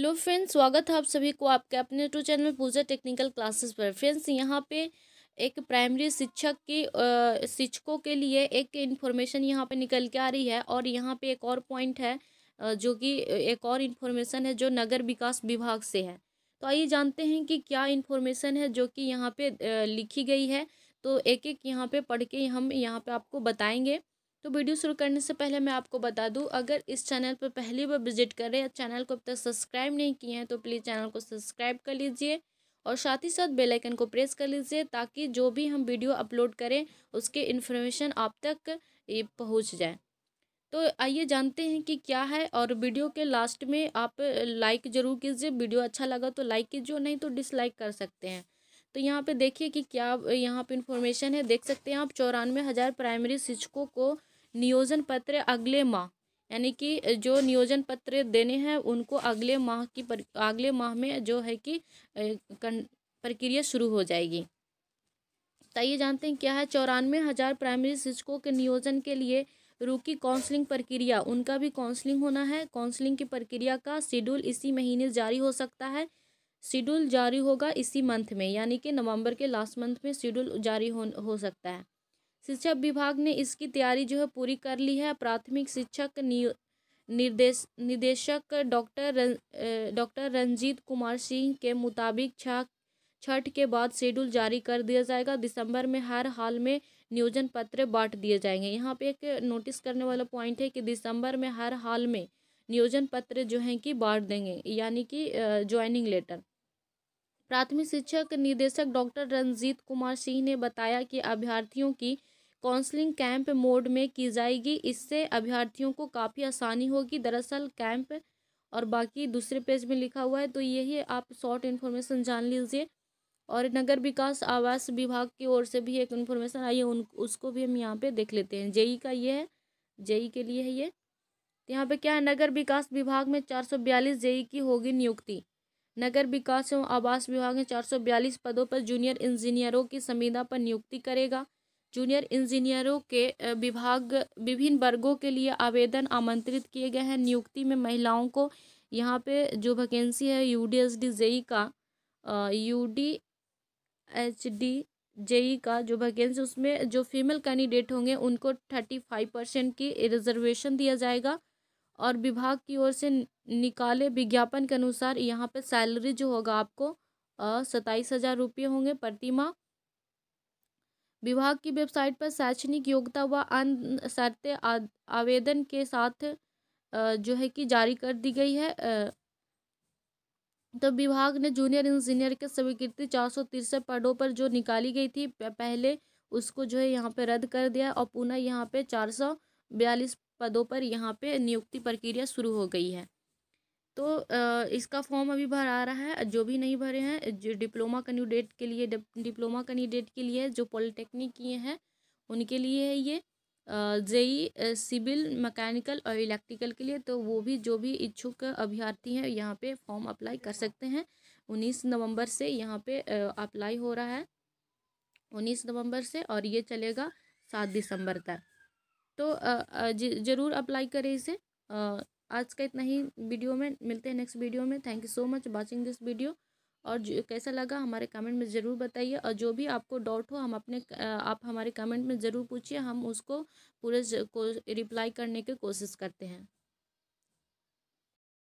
hello friends स्वागत है आप सभी को आपके अपने यूट्यूब चैनल में पूजा टेक्निकल क्लासेस पर फ्रेंड्स यहाँ पे एक प्राइमरी शिक्षक की शिक्षकों के लिए एक इन्फॉर्मेशन यहाँ पे निकल के आ रही है और यहाँ पे एक और पॉइंट है जो कि एक और इन्फॉर्मेशन है जो नगर विकास विभाग से है तो आइए जानते हैं कि क्या इन्फॉर्मेशन है जो कि यहाँ पर लिखी गई है तो एक एक यहाँ पर पढ़ के हम यहाँ पर आपको बताएँगे तो वीडियो शुरू करने से पहले मैं आपको बता दूं अगर इस चैनल पर पहली बार विजिट करें या चैनल को अब तक सब्सक्राइब नहीं किए हैं तो प्लीज़ चैनल को सब्सक्राइब कर लीजिए और साथ ही साथ बेल आइकन को प्रेस कर लीजिए ताकि जो भी हम वीडियो अपलोड करें उसके इन्फॉर्मेशन आप तक पहुँच जाए तो आइए जानते हैं कि क्या है और वीडियो के लास्ट में आप लाइक ज़रूर कीजिए वीडियो अच्छा लगा तो लाइक कीजिए नहीं तो डिसलाइक कर सकते हैं तो यहाँ पे देखिए कि क्या यहाँ पे इन्फॉर्मेशन है देख सकते हैं आप चौरानवे हज़ार प्राइमरी शिक्षकों को नियोजन पत्र अगले माह यानी कि जो नियोजन पत्र देने हैं उनको अगले माह की पर, अगले माह में जो है कि प्रक्रिया शुरू हो जाएगी तो ये जानते हैं क्या है चौरानवे हज़ार प्राइमरी शिक्षकों के नियोजन के लिए रुकी काउंसलिंग प्रक्रिया उनका भी काउंसलिंग होना है काउंसलिंग की प्रक्रिया का शेड्यूल इसी महीने जारी हो सकता है शेड्यूल जारी होगा इसी मंथ में यानी कि नवंबर के लास्ट मंथ में शेड्यूल जारी हो हो सकता है शिक्षा विभाग ने इसकी तैयारी जो है पूरी कर ली है प्राथमिक शिक्षक निर्देश निदेशक डॉक्टर डॉक्टर रंजीत कुमार सिंह के मुताबिक छः छठ के बाद शेड्यूल जारी कर दिया जाएगा दिसंबर में हर हाल में नियोजन पत्र बांट दिए जाएंगे यहाँ पे एक नोटिस करने वाला पॉइंट है कि दिसंबर में हर हाल में नियोजन पत्र जो हैं कि बांट देंगे यानी कि ज्वाइनिंग लेटर प्राथमिक शिक्षक निदेशक डॉक्टर रंजीत कुमार सिंह ने बताया कि अभ्यर्थियों की काउंसलिंग कैंप मोड में की जाएगी इससे अभ्यर्थियों को काफ़ी आसानी होगी दरअसल कैंप और बाकी दूसरे पेज में लिखा हुआ है तो यही आप शॉर्ट इन्फॉर्मेशन जान लीजिए और नगर विकास आवास विभाग की ओर से भी एक इन्फॉर्मेशन आई है उन उसको भी हम यहाँ पे देख लेते हैं जेई का ये है जेई के लिए है ये तो यहाँ पे क्या है नगर विकास विभाग में चार सौ बयालीस जेई की होगी नियुक्ति नगर विकास एवं आवास विभाग सौ बयालीस पदों पर जूनियर इंजीनियरों की संविदा पर नियुक्ति करेगा जूनियर इंजीनियरों के विभाग विभिन्न वर्गों के लिए आवेदन आमंत्रित किए गए हैं नियुक्ति में महिलाओं को यहाँ पे जो वैकेंसी है U D S D JE का U D H D JE का जो वैकेंसी उसमें जो फीमेल कैंडिडेट होंगे उनको थर्टी फाइव परसेंट की रिजर्वेशन दिया जाएगा और विभाग की ओर से निकाले विज्ञापन के अनुसार यहाँ पे सैलरी जो होगा आपको सत्ताईस हज़ार रुपये होंगे प्रतिमा विभाग की वेबसाइट पर शैक्षणिक योग्यता व अन्य शर्तें आवेदन के साथ जो है कि जारी कर दी गई है तो विभाग ने जूनियर इंजीनियर के स्वीकृति चार सौ तिरसठ पदों पर जो निकाली गई थी पहले उसको जो है यहाँ पे रद्द कर दिया और पुनः यहाँ पे चार सौ बयालीस पदों पर यहाँ पे नियुक्ति प्रक्रिया शुरू हो गई है तो इसका फॉर्म अभी भर आ रहा है जो भी नहीं भरे हैं जो डिप्लोमा कैंडिडेट के लिए डिप्लोमा कैंडिडेट के लिए जो पॉलिटेक्निक किए हैं उनके लिए है ये जेई सिविल मैकेनिकल और इलेक्ट्रिकल के लिए तो वो भी जो भी इच्छुक अभ्यर्थी हैं यहाँ पे फॉर्म अप्लाई कर सकते हैं उन्नीस नवंबर से यहाँ पे अप्लाई हो रहा है उन्नीस नवंबर से और ये चलेगा सात दिसंबर तक तो ज़रूर अप्लाई करें इसे आज का इतना ही वीडियो में मिलते हैं नेक्स्ट वीडियो में thank you so much watching this video और कैसा लगा हमारे कमेंट में ज़रूर बताइए और जो भी आपको डाउट हो हम अपने आप हमारे कमेंट में ज़रूर पूछिए हम उसको पूरे को रिप्लाई करने की कोशिश करते हैं